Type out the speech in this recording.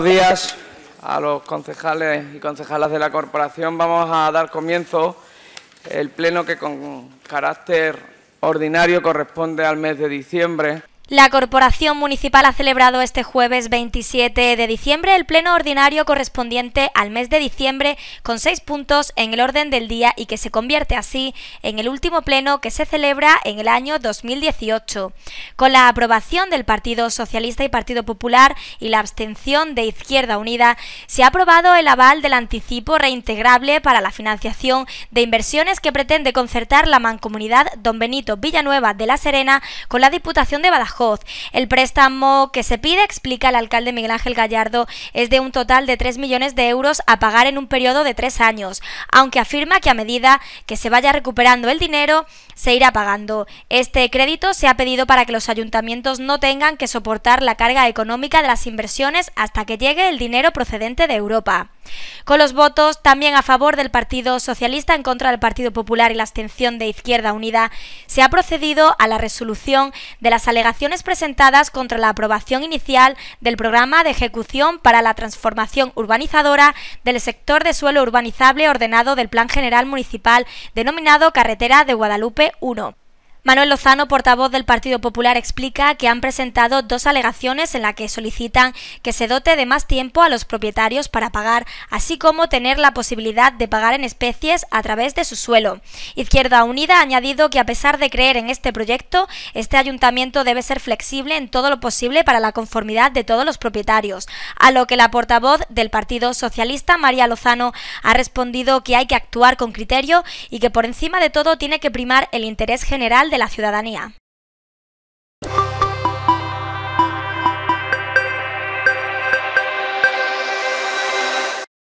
buenos días a los concejales y concejalas de la Corporación. Vamos a dar comienzo el pleno que con carácter ordinario corresponde al mes de diciembre. La Corporación Municipal ha celebrado este jueves 27 de diciembre el pleno ordinario correspondiente al mes de diciembre con seis puntos en el orden del día y que se convierte así en el último pleno que se celebra en el año 2018. Con la aprobación del Partido Socialista y Partido Popular y la abstención de Izquierda Unida, se ha aprobado el aval del anticipo reintegrable para la financiación de inversiones que pretende concertar la mancomunidad Don Benito Villanueva de La Serena con la Diputación de Badajoz el préstamo que se pide, explica el alcalde Miguel Ángel Gallardo, es de un total de 3 millones de euros a pagar en un periodo de 3 años, aunque afirma que a medida que se vaya recuperando el dinero, se irá pagando. Este crédito se ha pedido para que los ayuntamientos no tengan que soportar la carga económica de las inversiones hasta que llegue el dinero procedente de Europa. Con los votos también a favor del Partido Socialista en contra del Partido Popular y la abstención de Izquierda Unida, se ha procedido a la resolución de las alegaciones presentadas contra la aprobación inicial del programa de ejecución para la transformación urbanizadora del sector de suelo urbanizable ordenado del Plan General Municipal denominado Carretera de Guadalupe 1. Manuel Lozano, portavoz del Partido Popular, explica que han presentado dos alegaciones en las que solicitan que se dote de más tiempo a los propietarios para pagar, así como tener la posibilidad de pagar en especies a través de su suelo. Izquierda Unida ha añadido que a pesar de creer en este proyecto, este ayuntamiento debe ser flexible en todo lo posible para la conformidad de todos los propietarios, a lo que la portavoz del Partido Socialista, María Lozano, ha respondido que hay que actuar con criterio y que por encima de todo tiene que primar el interés general de la ciudadanía